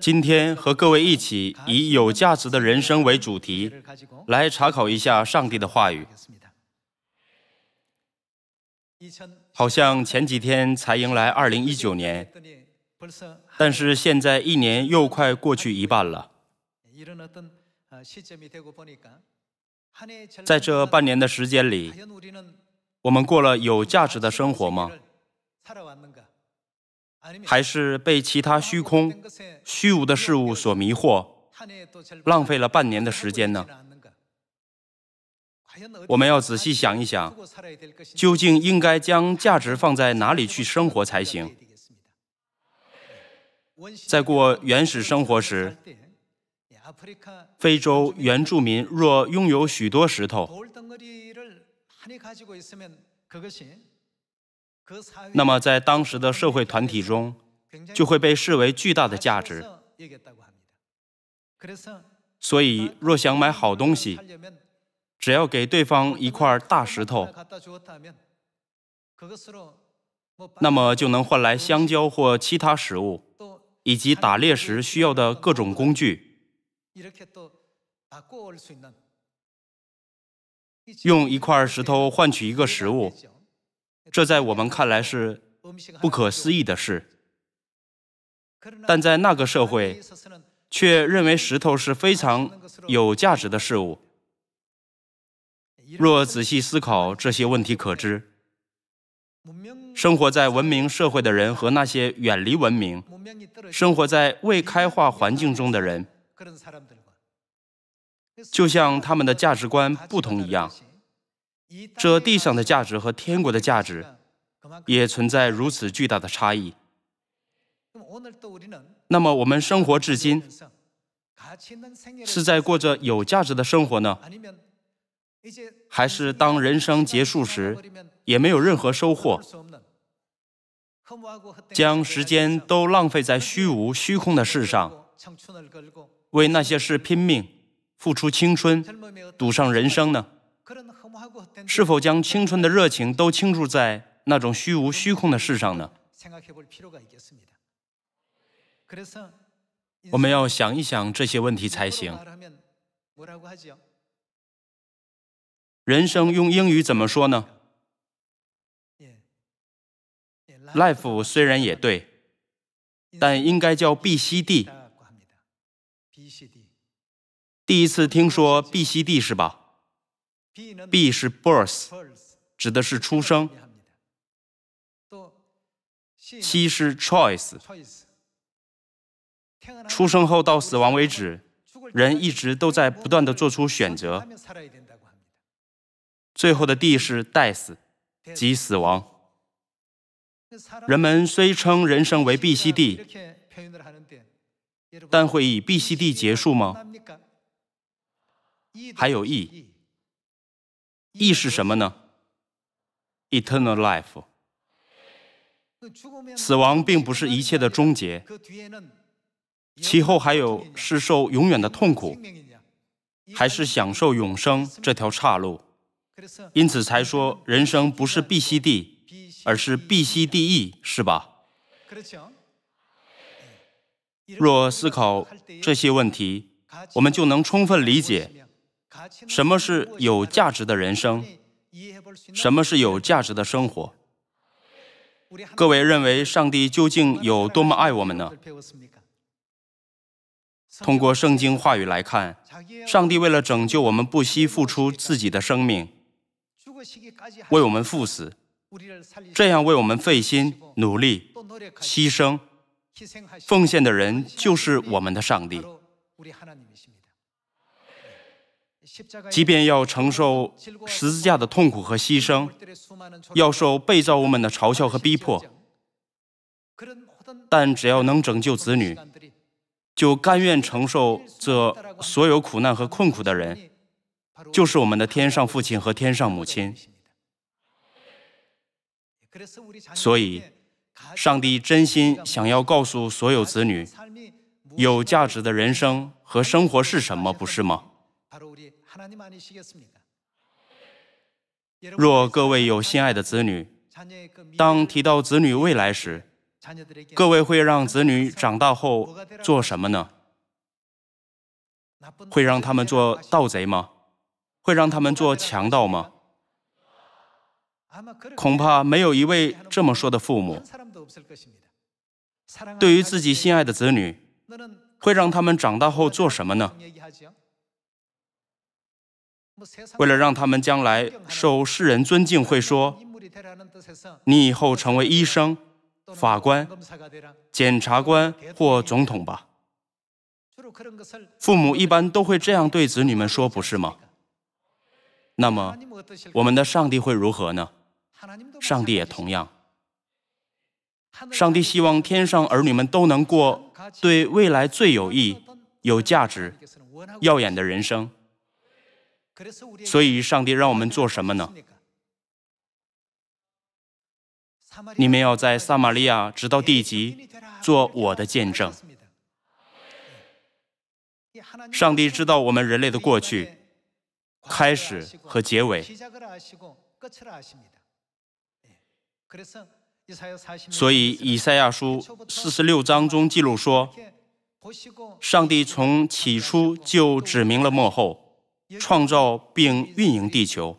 今天和各位一起以有价值的人生为主题，来查考一下上帝的话语。好像前几天才迎来2019年，但是现在一年又快过去一半了。在这半年的时间里，我们过了有价值的生活吗？还是被其他虚空、虚无的事物所迷惑，浪费了半年的时间呢？我们要仔细想一想，究竟应该将价值放在哪里去生活才行？在过原始生活时，非洲原住民若拥有许多石头。那么，在当时的社会团体中，就会被视为巨大的价值。所以，若想买好东西，只要给对方一块大石头，那么就能换来香蕉或其他食物，以及打猎时需要的各种工具。用一块石头换取一个食物。这在我们看来是不可思议的事，但在那个社会却认为石头是非常有价值的事物。若仔细思考这些问题可知，生活在文明社会的人和那些远离文明、生活在未开化环境中的人，就像他们的价值观不同一样。这地上的价值和天国的价值也存在如此巨大的差异。那么我们生活至今，是在过着有价值的生活呢，还是当人生结束时也没有任何收获，将时间都浪费在虚无虚空的事上，为那些事拼命付出青春，赌上人生呢？是否将青春的热情都倾注在那种虚无虚空的事上呢？我们要想一想这些问题才行。人生用英语怎么说呢？Life 虽然也对，但应该叫 B C D。第一次听说 B C D 是吧？B 是 birth，指的是出生。C 是 choice，出生后到死亡为止，人一直都在不断的做出选择。最后的 D 是 death，即死亡。人们虽称人生为 B C D，但会以 B C D 结束吗？还有 E。意是什么呢？Eternal life。死亡并不是一切的终结，其后还有是受永远的痛苦，还是享受永生这条岔路？因此才说人生不是必须地，而是必须地 E，是吧？若思考这些问题，我们就能充分理解。什么是有价值的人生？什么是有价值的生活？各位认为上帝究竟有多么爱我们呢？通过圣经话语来看，上帝为了拯救我们不惜付出自己的生命，为我们赴死，这样为我们费心、努力、牺牲、奉献的人，就是我们的上帝。即便要承受十字架的痛苦和牺牲，要受被造物们的嘲笑和逼迫，但只要能拯救子女，就甘愿承受这所有苦难和困苦的人，就是我们的天上父亲和天上母亲。所以，上帝真心想要告诉所有子女，有价值的人生和生活是什么，不是吗？若各位有心爱的子女，当提到子女未来时，各位会让子女长大后做什么呢？会让他们做盗贼吗？会让他们做强盗吗？恐怕没有一位这么说的父母。对于自己心爱的子女，会让他们长大后做什么呢？为了让他们将来受世人尊敬，会说：“你以后成为医生、法官、检察官或总统吧。”父母一般都会这样对子女们说，不是吗？那么，我们的上帝会如何呢？上帝也同样。上帝希望天上儿女们都能过对未来最有益、有价值、耀眼的人生。所以，上帝让我们做什么呢？你们要在撒玛利亚直到地极做我的见证。上帝知道我们人类的过去、开始和结尾。所以，以赛亚书四十六章中记录说，上帝从起初就指明了幕后。创造并运营地球，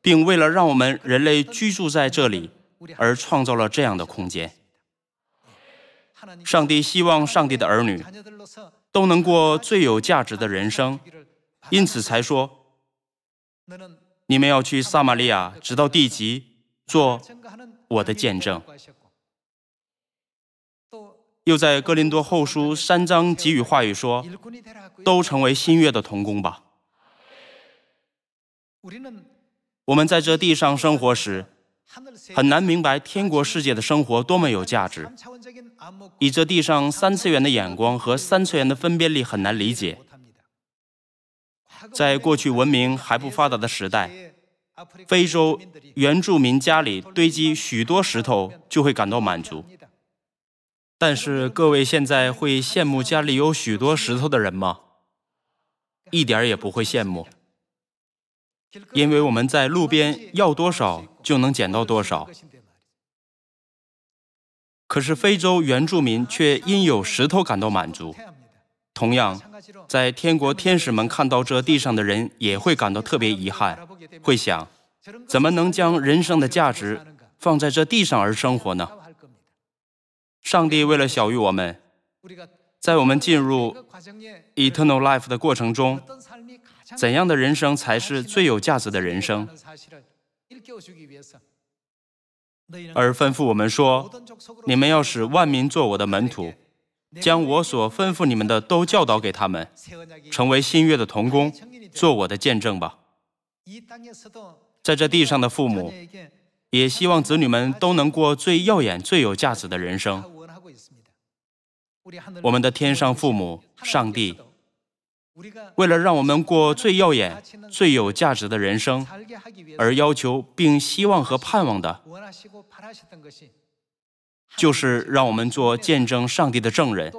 并为了让我们人类居住在这里，而创造了这样的空间。上帝希望上帝的儿女都能过最有价值的人生，因此才说：“你们要去撒玛利亚直到地极，做我的见证。”又在哥林多后书三章给予话语说：“都成为新月的童工吧。”我们在这地上生活时，很难明白天国世界的生活多么有价值。以这地上三次元的眼光和三次元的分辨力很难理解。在过去文明还不发达的时代，非洲原住民家里堆积许多石头就会感到满足。但是各位现在会羡慕家里有许多石头的人吗？一点也不会羡慕。因为我们在路边要多少就能捡到多少，可是非洲原住民却因有石头感到满足。同样，在天国天使们看到这地上的人，也会感到特别遗憾，会想：怎么能将人生的价值放在这地上而生活呢？上帝为了小于我们，在我们进入 eternal life 的过程中。怎样的人生才是最有价值的人生？而吩咐我们说：“你们要使万民做我的门徒，将我所吩咐你们的都教导给他们，成为新月的童工，做我的见证吧。”在这地上的父母，也希望子女们都能过最耀眼、最有价值的人生。我们的天上父母，上帝。为了让我们过最耀眼、最有价值的人生，而要求并希望和盼望的，就是让我们做见证上帝的证人，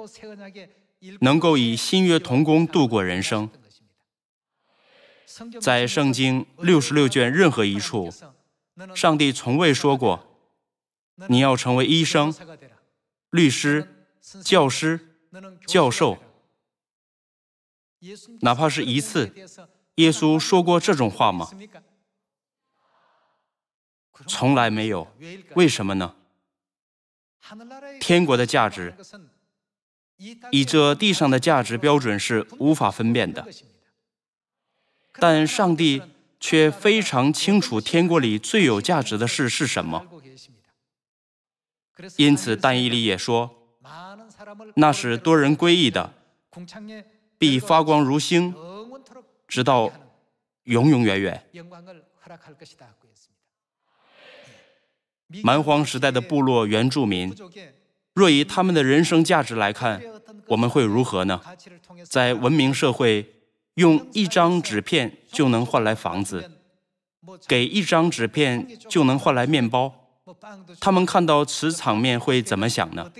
能够以新约同工度过人生。在圣经六十六卷任何一处，上帝从未说过你要成为医生、律师、教师、教授。哪怕是一次，耶稣说过这种话吗？从来没有。为什么呢？天国的价值，以这地上的价值标准是无法分辨的。但上帝却非常清楚，天国里最有价值的事是什么。因此，但以理也说，那是多人归义的。必发光如星，直到永永远远。蛮荒时代的部落原住民，若以他们的人生价值来看，我们会如何呢？在文明社会，用一张纸片就能换来房子，给一张纸片就能换来面包。他们看到此场面会怎么想呢？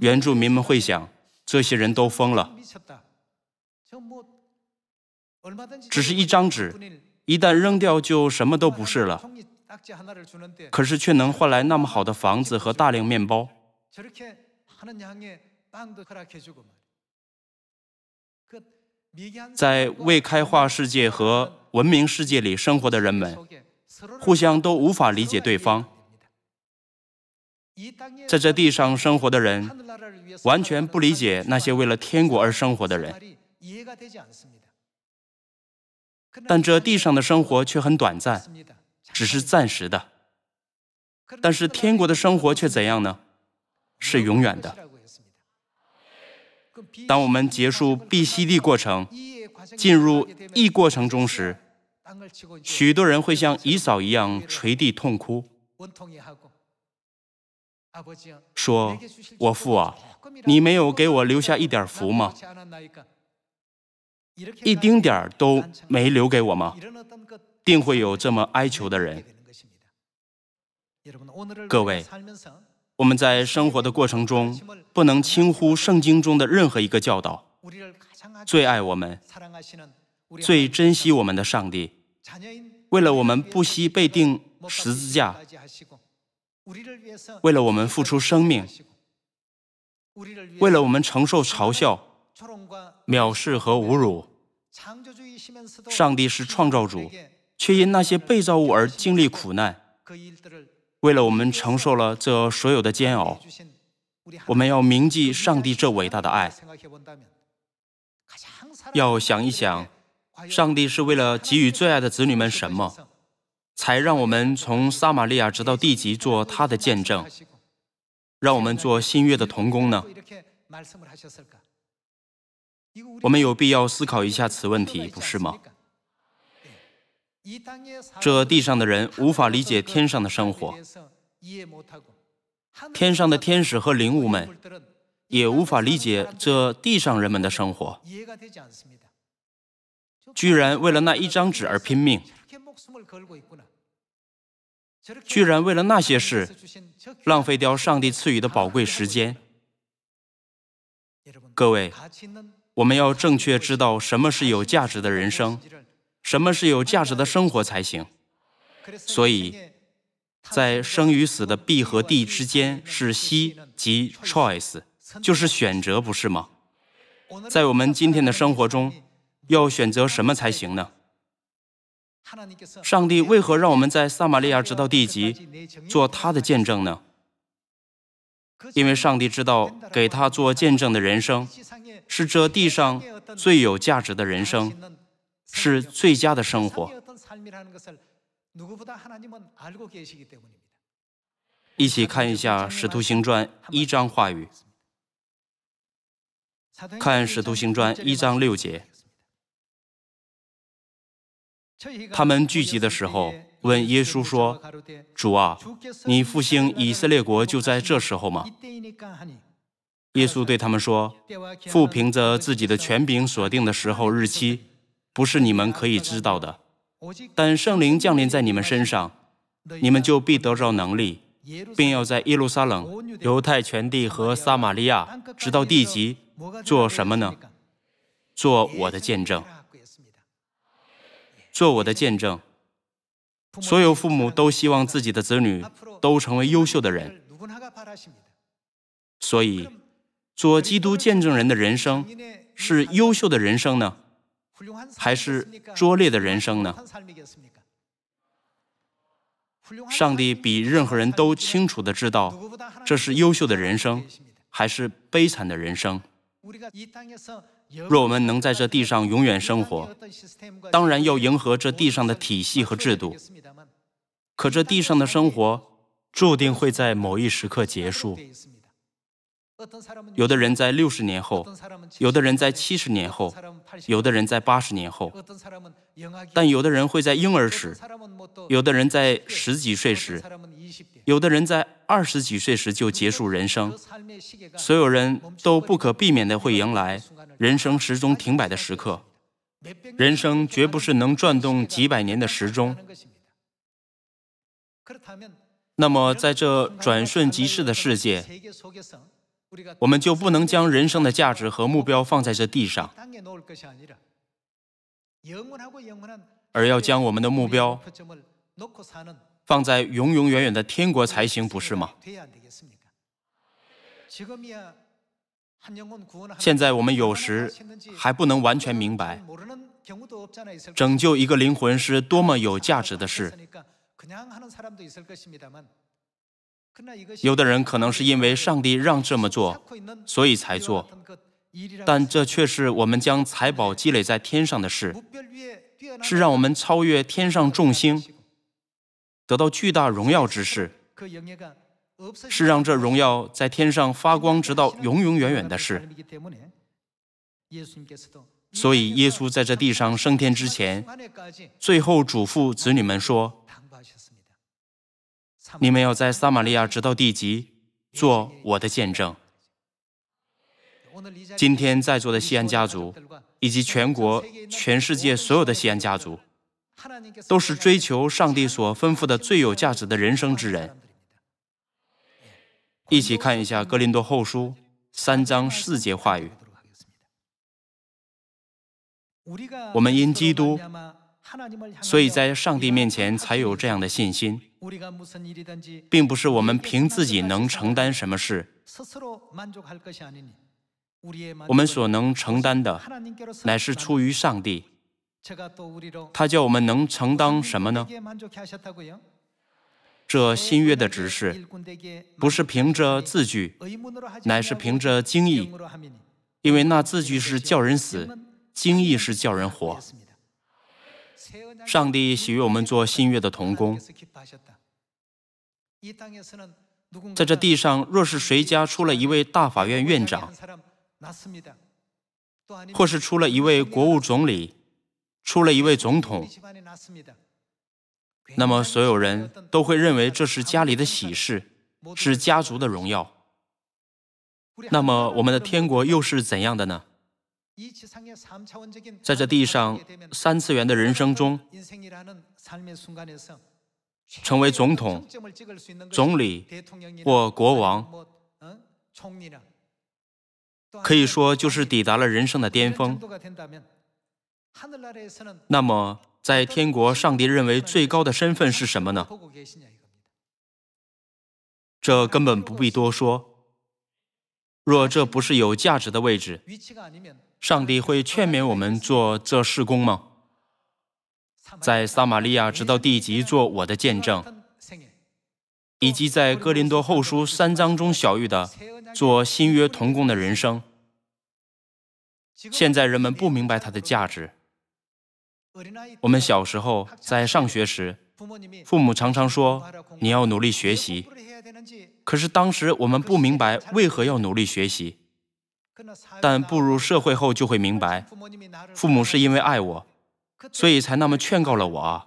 原住民们会想。这些人都疯了。只是一张纸，一旦扔掉就什么都不是了。可是却能换来那么好的房子和大量面包。在未开化世界和文明世界里生活的人们，互相都无法理解对方。在这地上生活的人，完全不理解那些为了天国而生活的人。但这地上的生活却很短暂，只是暂时的。但是天国的生活却怎样呢？是永远的。当我们结束 B、C、D 过程，进入 E 过程中时，许多人会像乙嫂一样捶地痛哭。说：“我父啊，你没有给我留下一点福吗？一丁点儿都没留给我吗？定会有这么哀求的人。各位，我们在生活的过程中，不能轻忽圣经中的任何一个教导。最爱我们、最珍惜我们的上帝，为了我们不惜被钉十字架。”为了我们付出生命，为了我们承受嘲笑、藐视和侮辱，上帝是创造主，却因那些被造物而经历苦难。为了我们承受了这所有的煎熬，我们要铭记上帝这伟大的爱。要想一想，上帝是为了给予最爱的子女们什么？才让我们从撒玛利亚直到地极做他的见证，让我们做新月的童工呢？我们有必要思考一下此问题，不是吗？这地上的人无法理解天上的生活，天上的天使和灵物们也无法理解这地上人们的生活，居然为了那一张纸而拼命。居然为了那些事浪费掉上帝赐予的宝贵时间！各位，我们要正确知道什么是有价值的人生，什么是有价值的生活才行。所以在生与死的 B 和 D 之间是 C，及 choice，就是选择，不是吗？在我们今天的生活中，要选择什么才行呢？上帝为何让我们在撒玛利亚直到地极做他的见证呢？因为上帝知道，给他做见证的人生是这地上最有价值的人生，是最佳的生活。一起看一下《使徒行传》一章话语，看《使徒行传》一章六节。他们聚集的时候，问耶稣说：“主啊，你复兴以色列国就在这时候吗？”耶稣对他们说：“父凭着自己的权柄锁定的时候日期，不是你们可以知道的。但圣灵降临在你们身上，你们就必得着能力，并要在耶路撒冷、犹太全地和撒玛利亚直到地极，做什么呢？做我的见证。”做我的见证，所有父母都希望自己的子女都成为优秀的人。所以，做基督见证人的人生是优秀的人生呢，还是拙劣的人生呢？上帝比任何人都清楚的知道，这是优秀的人生还是悲惨的人生。若我们能在这地上永远生活，当然要迎合这地上的体系和制度。可这地上的生活注定会在某一时刻结束。有的人在六十年后，有的人在七十年后，有的人在八十年后，但有的人会在婴儿时，有的人在十几岁时，有的人在。二十几岁时就结束人生，所有人都不可避免的会迎来人生时钟停摆的时刻。人生绝不是能转动几百年的时钟。那么，在这转瞬即逝的世界，我们就不能将人生的价值和目标放在这地上，而要将我们的目标。放在永永远远的天国才行，不是吗？现在我们有时还不能完全明白，拯救一个灵魂是多么有价值的事。有的人可能是因为上帝让这么做，所以才做，但这却是我们将财宝积累在天上的事，是让我们超越天上众星。得到巨大荣耀之事，是让这荣耀在天上发光，直到永永远远的事。所以，耶稣在这地上升天之前，最后嘱咐子女们说：“你们要在撒玛利亚直到地极，做我的见证。”今天在座的西安家族，以及全国、全世界所有的西安家族。都是追求上帝所吩咐的最有价值的人生之人。一起看一下《格林多后书》三章四节话语。我们因基督，所以在上帝面前才有这样的信心，并不是我们凭自己能承担什么事。我们所能承担的，乃是出于上帝。他叫我们能承担什么呢？这新月的指示不是凭着字句，乃是凭着经意，因为那字句是叫人死，经意是叫人活。上帝喜悦我们做新月的童工。在这地上，若是谁家出了一位大法院院长，或是出了一位国务总理，出了一位总统，那么所有人都会认为这是家里的喜事，是家族的荣耀。那么我们的天国又是怎样的呢？在这地上三次元的人生中，成为总统、总理或国王，可以说就是抵达了人生的巅峰。那么，在天国，上帝认为最高的身份是什么呢？这根本不必多说。若这不是有价值的位置，上帝会劝勉我们做这事工吗？在撒玛利亚直到地极做我的见证，以及在哥林多后书三章中小玉的做新约同工的人生，现在人们不明白它的价值。我们小时候在上学时，父母常常说：“你要努力学习。”可是当时我们不明白为何要努力学习。但步入社会后就会明白，父母是因为爱我，所以才那么劝告了我啊。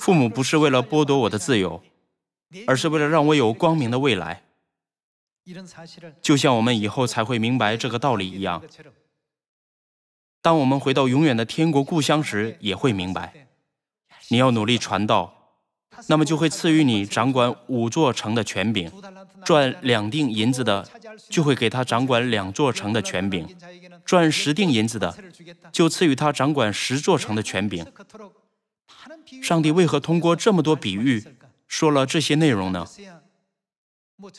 父母不是为了剥夺我的自由，而是为了让我有光明的未来。就像我们以后才会明白这个道理一样。当我们回到永远的天国故乡时，也会明白，你要努力传道，那么就会赐予你掌管五座城的权柄；赚两锭银子的，就会给他掌管两座城的权柄；赚十锭银子的，就赐予他掌管十座城的权柄。上帝为何通过这么多比喻说了这些内容呢？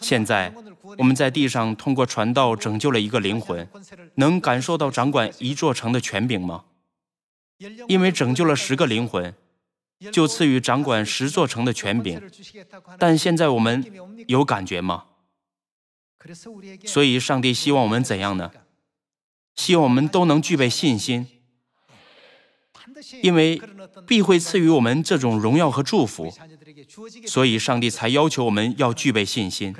现在我们在地上通过传道拯救了一个灵魂，能感受到掌管一座城的权柄吗？因为拯救了十个灵魂，就赐予掌管十座城的权柄。但现在我们有感觉吗？所以上帝希望我们怎样呢？希望我们都能具备信心，因为必会赐予我们这种荣耀和祝福。所以，上帝才要求我们要具备信心。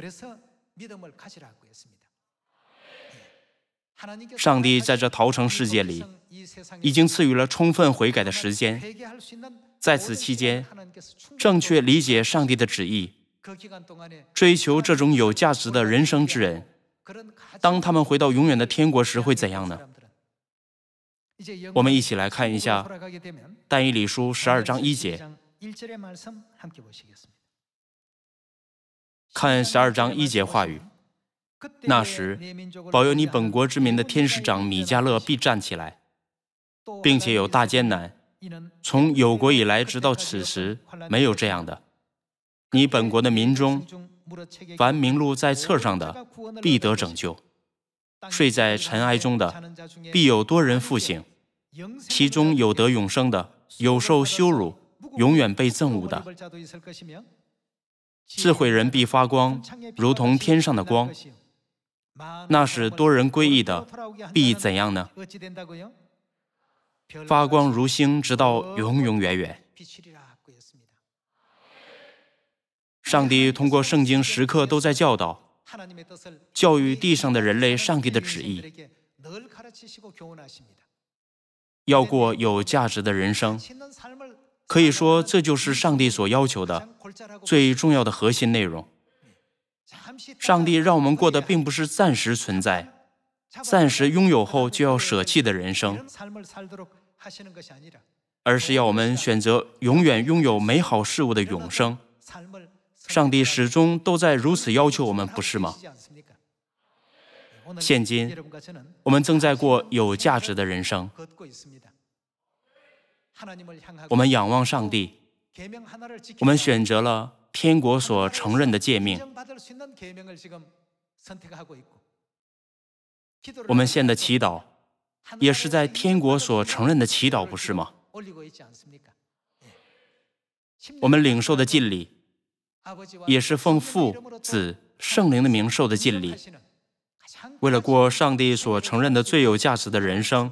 上帝在这逃城世界里已经赐予了充分悔改的时间，在此期间，正确理解上帝的旨意，追求这种有价值的人生之人，当他们回到永远的天国时会怎样呢？我们一起来看一下《但以理书》十二章一节。看十二章一节话语。那时，保佑你本国之民的天使长米迦勒必站起来，并且有大艰难。从有国以来，直到此时，没有这样的。你本国的民中，凡名录在册上的，必得拯救；睡在尘埃中的，必有多人复醒。其中有得永生的，有受羞辱。永远被憎恶的，智慧人必发光，如同天上的光。那是多人归义的，必怎样呢？发光如星，直到永永远远。上帝通过圣经时刻都在教导、教育地上的人类上帝的旨意，要过有价值的人生。可以说，这就是上帝所要求的最重要的核心内容。上帝让我们过的并不是暂时存在、暂时拥有后就要舍弃的人生，而是要我们选择永远拥有美好事物的永生。上帝始终都在如此要求我们，不是吗？现今，我们正在过有价值的人生。我们仰望上帝，我们选择了天国所承认的诫命。我们献的祈祷，也是在天国所承认的祈祷，不是吗？我们领受的敬礼，也是奉父、子、圣灵的名受的敬礼。为了过上帝所承认的最有价值的人生。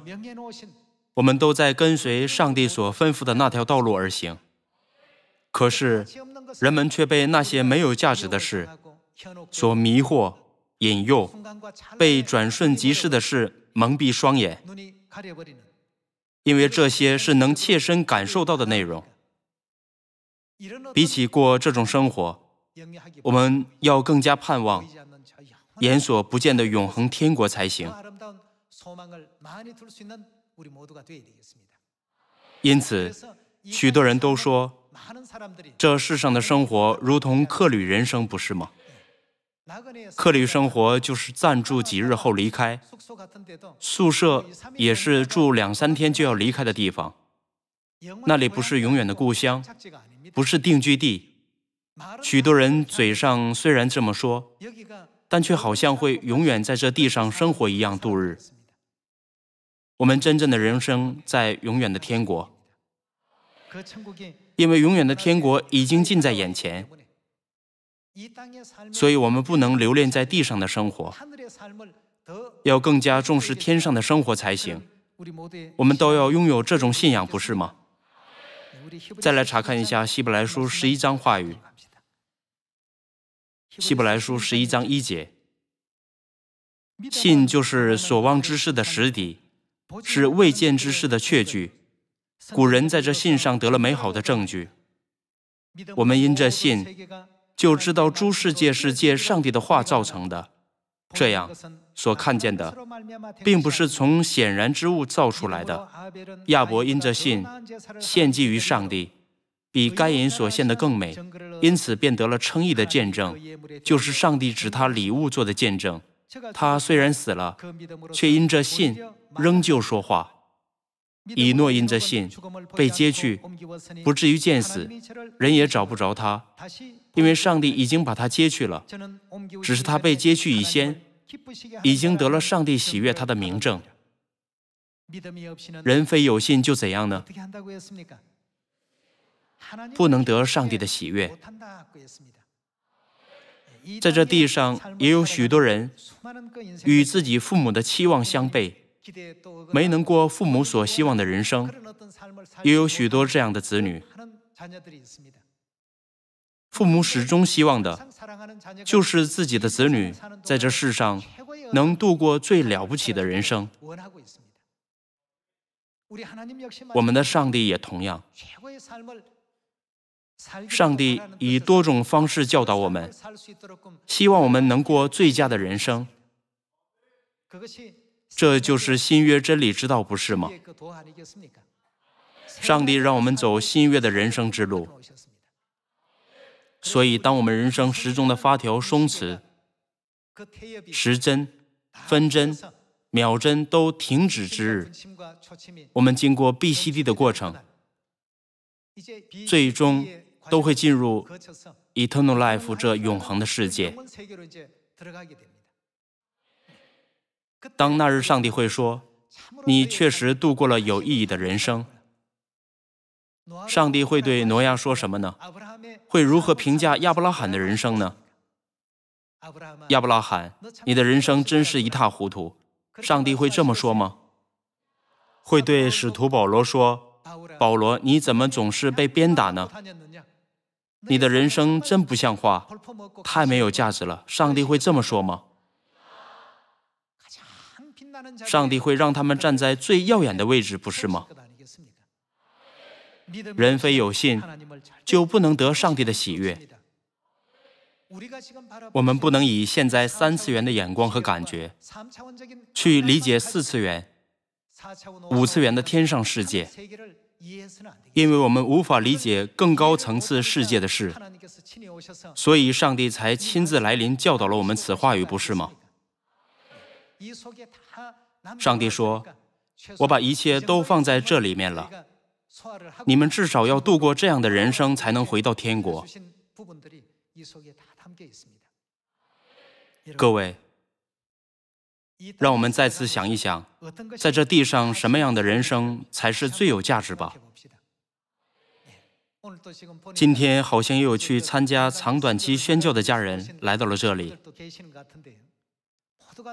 我们都在跟随上帝所吩咐的那条道路而行，可是人们却被那些没有价值的事所迷惑、引诱，被转瞬即逝的事蒙蔽双眼，因为这些是能切身感受到的内容。比起过这种生活，我们要更加盼望眼所不见的永恒天国才行。因此，许多人都说，这世上的生活如同客旅人生，不是吗？客旅生活就是暂住几日后离开，宿舍也是住两三天就要离开的地方。那里不是永远的故乡，不是定居地。许多人嘴上虽然这么说，但却好像会永远在这地上生活一样度日。我们真正的人生在永远的天国，因为永远的天国已经近在眼前，所以我们不能留恋在地上的生活，要更加重视天上的生活才行。我们都要拥有这种信仰，不是吗？再来查看一下希伯来书十一章话语。希伯来书十一章一节，信就是所望之事的实底。是未见之事的确据，古人在这信上得了美好的证据。我们因这信就知道诸世界是借上帝的话造成的。这样所看见的，并不是从显然之物造出来的。亚伯因这信献祭于上帝，比该隐所献的更美，因此便得了称义的见证，就是上帝指他礼物做的见证。他虽然死了，却因着信仍旧说话。以诺因着信被接去，不至于见死，人也找不着他，因为上帝已经把他接去了。只是他被接去以先，已经得了上帝喜悦他的名证。人非有信就怎样呢？不能得上帝的喜悦。在这地上也有许多人与自己父母的期望相悖，没能过父母所希望的人生，也有许多这样的子女。父母始终希望的，就是自己的子女在这世上能度过最了不起的人生。我们的上帝也同样。上帝以多种方式教导我们，希望我们能过最佳的人生。这就是新约真理之道，不是吗？上帝让我们走新约的人生之路。所以，当我们人生时钟的发条松弛，时针、分针、秒针都停止之日，我们经过 B、C、D 的过程，最终。都会进入 eternal life 这永恒的世界。当那日上帝会说：“你确实度过了有意义的人生。”上帝会对挪亚说什么呢？会如何评价亚伯拉罕的人生呢？亚伯拉罕，你的人生真是一塌糊涂。上帝会这么说吗？会对使徒保罗说：“保罗，你怎么总是被鞭打呢？”你的人生真不像话，太没有价值了。上帝会这么说吗？上帝会让他们站在最耀眼的位置，不是吗？人非有信，就不能得上帝的喜悦。我们不能以现在三次元的眼光和感觉，去理解四次元、五次元的天上世界。因为我们无法理解更高层次世界的事，所以上帝才亲自来临，教导了我们此话语，不是吗？上帝说：“我把一切都放在这里面了，你们至少要度过这样的人生，才能回到天国。”各位。让我们再次想一想，在这地上什么样的人生才是最有价值吧？今天好像又有去参加长短期宣教的家人来到了这里。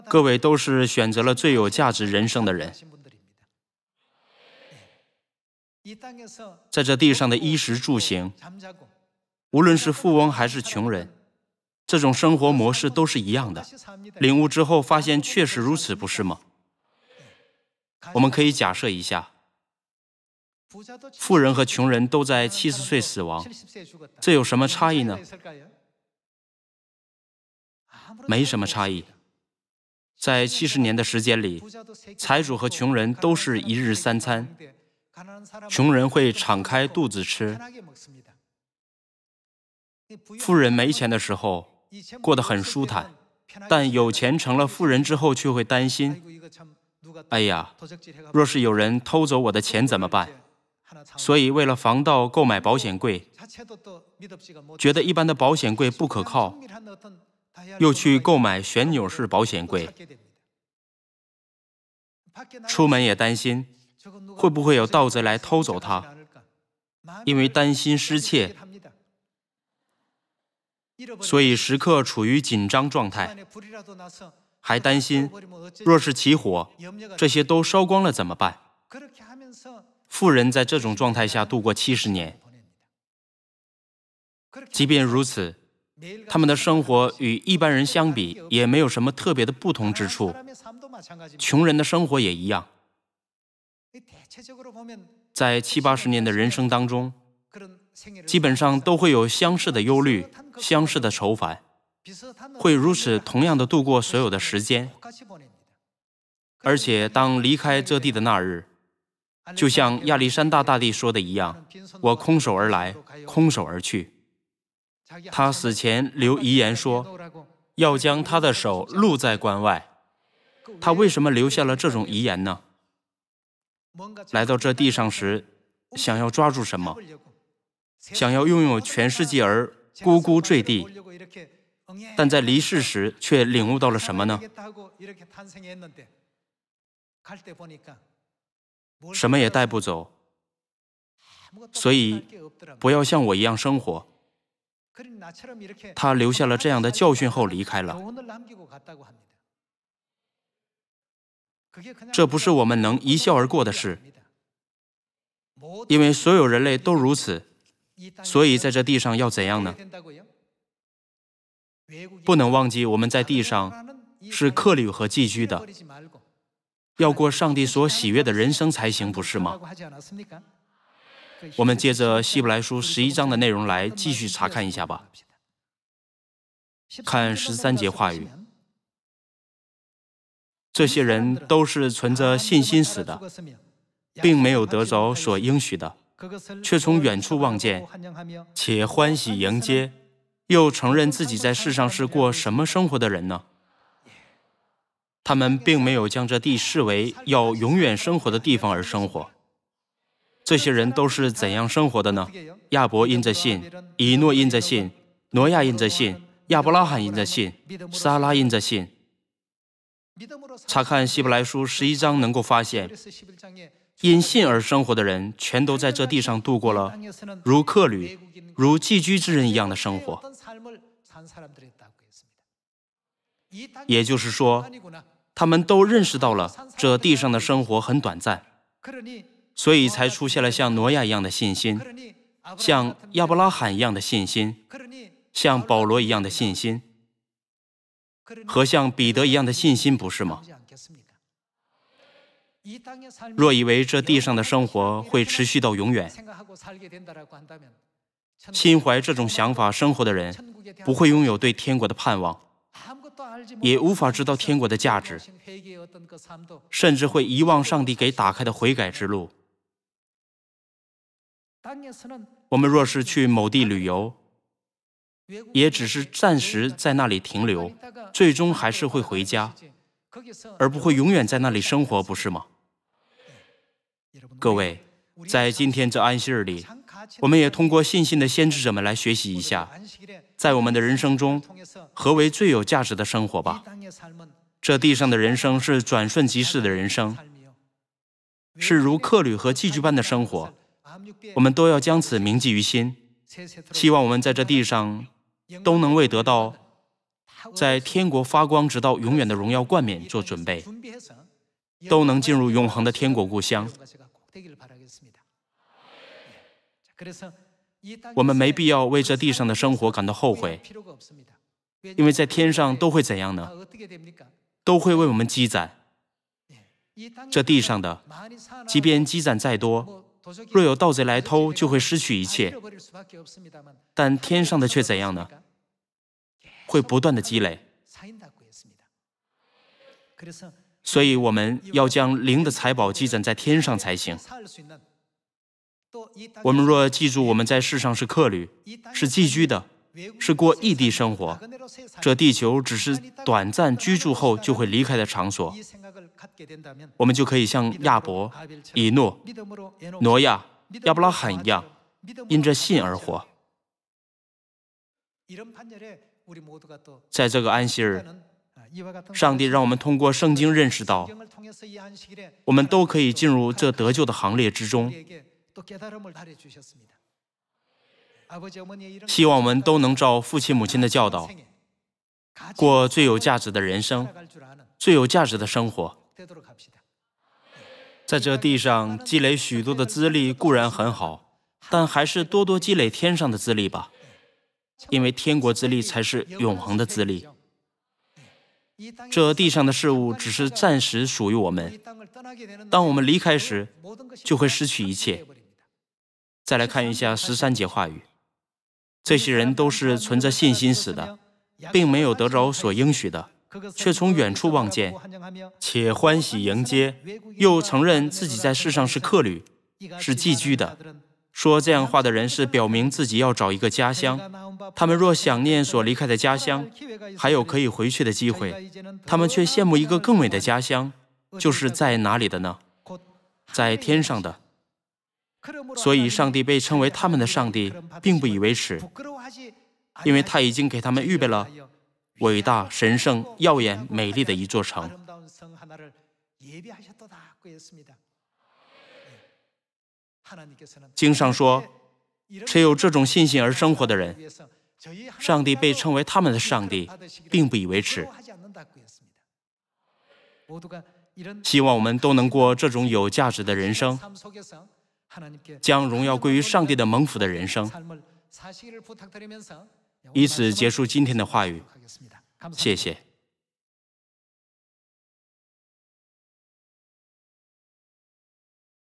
各位都是选择了最有价值人生的人。在这地上的衣食住行，无论是富翁还是穷人。这种生活模式都是一样的。领悟之后，发现确实如此，不是吗？我们可以假设一下，富人和穷人都在七十岁死亡，这有什么差异呢？没什么差异。在七十年的时间里，财主和穷人都是一日三餐，穷人会敞开肚子吃，富人没钱的时候。过得很舒坦，但有钱成了富人之后，却会担心：哎呀，若是有人偷走我的钱怎么办？所以为了防盗，购买保险柜，觉得一般的保险柜不可靠，又去购买旋钮式保险柜。出门也担心会不会有盗贼来偷走它，因为担心失窃。所以时刻处于紧张状态，还担心若是起火，这些都烧光了怎么办？富人在这种状态下度过七十年，即便如此，他们的生活与一般人相比也没有什么特别的不同之处。穷人的生活也一样，在七八十年的人生当中。基本上都会有相似的忧虑，相似的愁烦，会如此同样的度过所有的时间。而且，当离开这地的那日，就像亚历山大大帝说的一样，我空手而来，空手而去。他死前留遗言说，要将他的手露在关外。他为什么留下了这种遗言呢？来到这地上时，想要抓住什么？想要拥有全世界而咕咕坠地，但在离世时却领悟到了什么呢？什么也带不走，所以不要像我一样生活。他留下了这样的教训后离开了。这不是我们能一笑而过的事，因为所有人类都如此。所以在这地上要怎样呢？不能忘记我们在地上是客旅和寄居的，要过上帝所喜悦的人生才行，不是吗？我们接着希伯来书十一章的内容来继续查看一下吧。看十三节话语，这些人都是存着信心死的，并没有得着所应许的。却从远处望见，且欢喜迎接，又承认自己在世上是过什么生活的人呢？他们并没有将这地视为要永远生活的地方而生活。这些人都是怎样生活的呢？亚伯因着信，以诺因着信，挪亚因着信，亚伯拉罕因着信，撒拉因着信。查看希伯来书十一章，能够发现。因信而生活的人，全都在这地上度过了如客旅、如寄居之人一样的生活。也就是说，他们都认识到了这地上的生活很短暂，所以才出现了像挪亚一样的信心，像亚伯拉罕一样的信心，像保罗一样的信心，和像彼得一样的信心，不是吗？若以为这地上的生活会持续到永远，心怀这种想法生活的人，不会拥有对天国的盼望，也无法知道天国的价值，甚至会遗忘上帝给打开的悔改之路。我们若是去某地旅游，也只是暂时在那里停留，最终还是会回家。而不会永远在那里生活，不是吗？各位，在今天这安息日里，我们也通过信心的先知者们来学习一下，在我们的人生中，何为最有价值的生活吧。这地上的人生是转瞬即逝的人生，是如客旅和寄居般的生活，我们都要将此铭记于心。希望我们在这地上都能为得到。在天国发光，直到永远的荣耀冠冕做准备，都能进入永恒的天国故乡。我们没必要为这地上的生活感到后悔，因为在天上都会怎样呢？都会为我们积攒。这地上的，即便积攒再多，若有盗贼来偷，就会失去一切；但天上的却怎样呢？会不断的积累，所以我们要将灵的财宝积攒在天上才行。我们若记住我们在世上是客旅，是寄居的，是过异地生活，这地球只是短暂居住后就会离开的场所，我们就可以像亚伯、以诺、挪亚、亚伯拉罕一样，因着信而活。在这个安息日，上帝让我们通过圣经认识到，我们都可以进入这得救的行列之中。希望我们都能照父亲母亲的教导，过最有价值的人生，最有价值的生活。在这地上积累许多的资历固然很好，但还是多多积累天上的资历吧。因为天国之力才是永恒的资历，这地上的事物只是暂时属于我们。当我们离开时，就会失去一切。再来看一下十三节话语：这些人都是存着信心死的，并没有得着所应许的，却从远处望见，且欢喜迎接，又承认自己在世上是客旅，是寄居的。说这样话的人是表明自己要找一个家乡。他们若想念所离开的家乡，还有可以回去的机会，他们却羡慕一个更美的家乡，就是在哪里的呢？在天上的。所以，上帝被称为他们的上帝，并不以为耻，因为他已经给他们预备了伟大、神圣、耀眼、美丽的一座城。经上说，持有这种信心而生活的人，上帝被称为他们的上帝，并不以为耻。希望我们都能过这种有价值的人生，将荣耀归于上帝的蒙福的人生。以此结束今天的话语。谢谢。